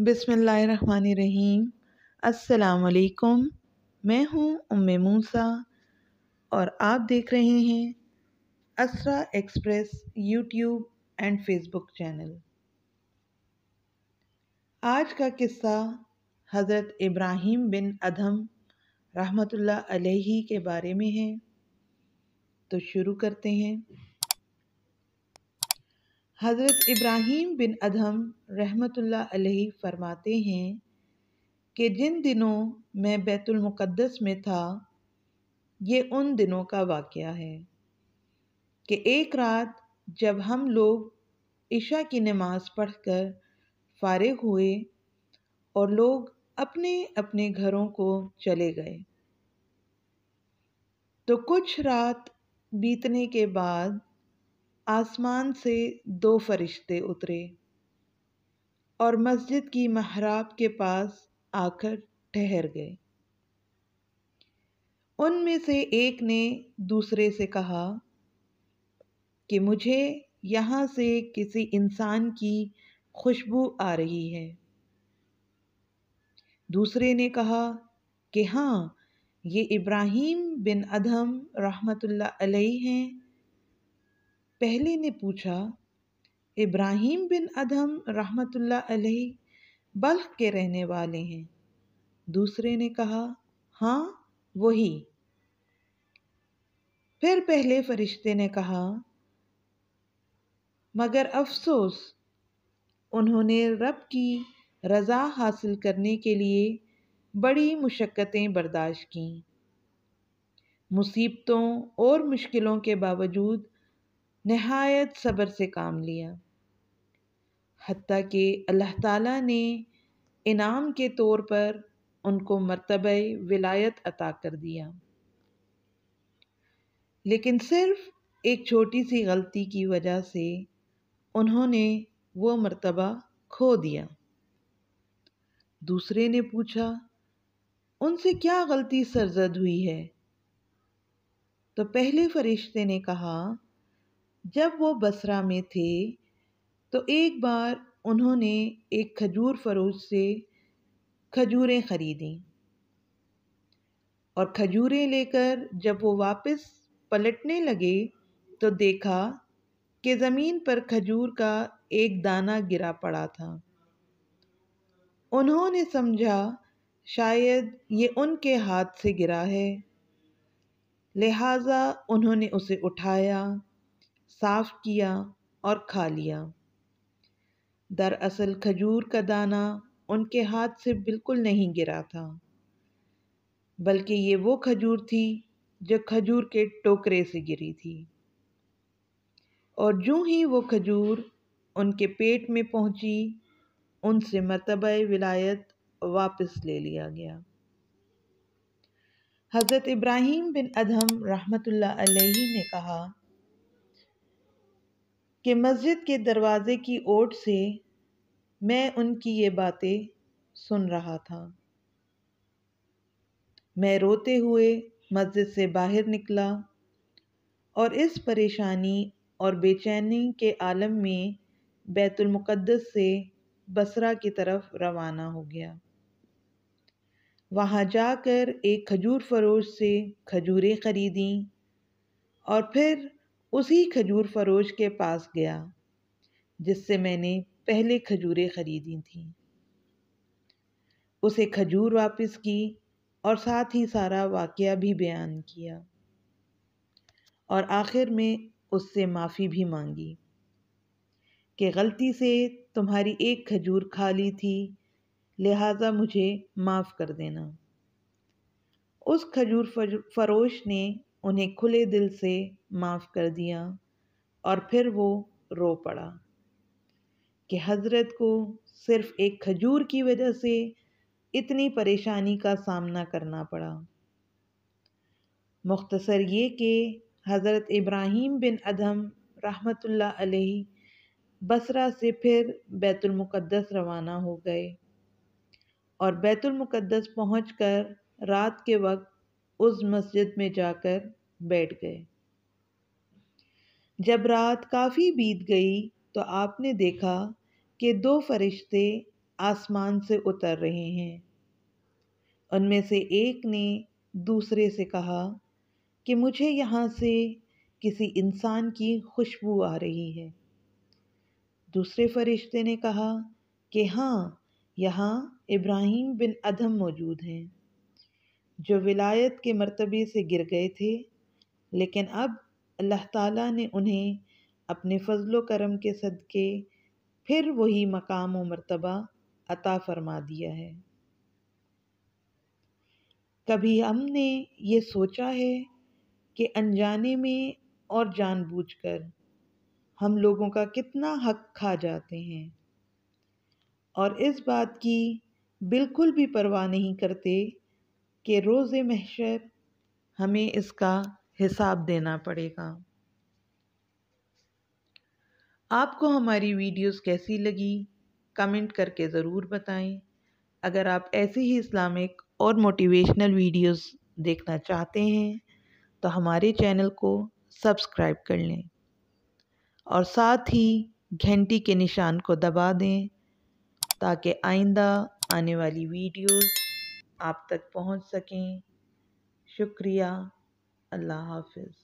बिसमीम अलकुम मैं हूं उम्मे मूसा और आप देख रहे हैं Asra express YouTube and Facebook channel आज का किस्सा हज़रत इब्राहिम बिन अधम रहमतुल्लाह अलैहि के बारे में है तो शुरू करते हैं हज़रत इब्राहीम बिन अधम रहमतुल्लाह अलैहि फरमाते हैं कि जिन दिनों मैं मुकद्दस में था ये उन दिनों का वाक़ है कि एक रात जब हम लोग ईशा की नमाज़ पढ़कर फारिग हुए और लोग अपने अपने घरों को चले गए तो कुछ रात बीतने के बाद आसमान से दो फरिश्ते उतरे और मस्जिद की महराब के पास आकर ठहर गए उनमें से एक ने दूसरे से कहा कि मुझे यहाँ से किसी इंसान की खुशबू आ रही है दूसरे ने कहा कि हाँ ये इब्राहिम बिन अधम रहमतुल्लाह अलैह हैं पहले ने पूछा इब्राहिम बिन अदहम रहमतुल्लाह बल्ख के रहने वाले हैं दूसरे ने कहा हाँ वही फिर पहले फरिश्ते ने कहा मगर अफसोस उन्होंने रब की रज़ा हासिल करने के लिए बड़ी मुशक्क़तें बर्दाश्त कीं मुसीबतों और मुश्किलों के बावजूद नहायत सब्र से काम लिया हती कि अल्लाह ताला ने इनाम के तौर पर उनको मरतब विलायत अता कर दिया लेकिन सिर्फ एक छोटी सी गलती की वजह से उन्होंने वो मर्तबा खो दिया दूसरे ने पूछा उनसे क्या गलती सरजद हुई है तो पहले फरिश्ते ने कहा जब वो बसरा में थे तो एक बार उन्होंने एक खजूर फरोश से खजूरें ख़रीदी और खजूरें लेकर जब वो वापस पलटने लगे तो देखा कि ज़मीन पर खजूर का एक दाना गिरा पड़ा था उन्होंने समझा शायद ये उनके हाथ से गिरा है लिहाजा उन्होंने उसे उठाया साफ़ किया और खा लिया दरअसल खजूर का दाना उनके हाथ से बिल्कुल नहीं गिरा था बल्कि ये वो खजूर थी जो खजूर के टोकरे से गिरी थी और जो ही वो खजूर उनके पेट में पहुंची उनसे मरतब विलायत वापस ले लिया गया हज़रत इब्राहिम बिन अदहम रहमतुल्लाह अलैहि ने कहा कि मस्जिद के दरवाज़े की ओट से मैं उनकी ये बातें सुन रहा था मैं रोते हुए मस्जिद से बाहर निकला और इस परेशानी और बेचैनी के आलम में बैतुल मुक़द्दस से बसरा की तरफ रवाना हो गया वहाँ जाकर एक खजूर फरोश से खजूरें ख़रीदी और फिर उसी खजूर फरोश के पास गया जिससे मैंने पहले खजूरें खरीदी थीं उसे खजूर वापस की और साथ ही सारा वाक़ भी बयान किया और आखिर में उससे माफ़ी भी मांगी कि गलती से तुम्हारी एक खजूर खा ली थी लिहाजा मुझे माफ़ कर देना उस खजूर फरोश ने उन्हें खुले दिल से माफ़ कर दिया और फिर वो रो पड़ा कि हज़रत को सिर्फ़ एक खजूर की वजह से इतनी परेशानी का सामना करना पड़ा मुख्तसर ये कि हज़रत इब्राहीम बिन अदम रहमतुल्ला अलैहि बसरा से फिर बैतुलमुक़दस रवाना हो गए और बैतुलमुक़दस पहुँच कर रात के वक्त उस मस्जिद में जाकर बैठ गए जब रात काफ़ी बीत गई तो आपने देखा कि दो फरिश्ते आसमान से उतर रहे हैं उनमें से एक ने दूसरे से कहा कि मुझे यहाँ से किसी इंसान की खुशबू आ रही है दूसरे फरिश्ते ने कहा कि हाँ यहाँ इब्राहिम बिन अधम मौजूद हैं जो विलायत के मर्तबे से गिर गए थे लेकिन अब अल्लाह ताला ने उन्हें अपने फजलो करम के सदक़े फिर वही मकाम व मर्तबा अता फरमा दिया है कभी हमने ये सोचा है कि अनजाने में और जानबूझकर हम लोगों का कितना हक खा जाते हैं और इस बात की बिल्कुल भी परवाह नहीं करते कि रोज़ महशर हमें इसका हिसाब देना पड़ेगा आपको हमारी वीडियोस कैसी लगी कमेंट करके ज़रूर बताएं अगर आप ऐसी ही इस्लामिक और मोटिवेशनल वीडियोस देखना चाहते हैं तो हमारे चैनल को सब्सक्राइब कर लें और साथ ही घंटी के निशान को दबा दें ताकि आइंदा आने वाली वीडियोस आप तक पहुंच सकें शुक्रिया अल्लाह हाफिज़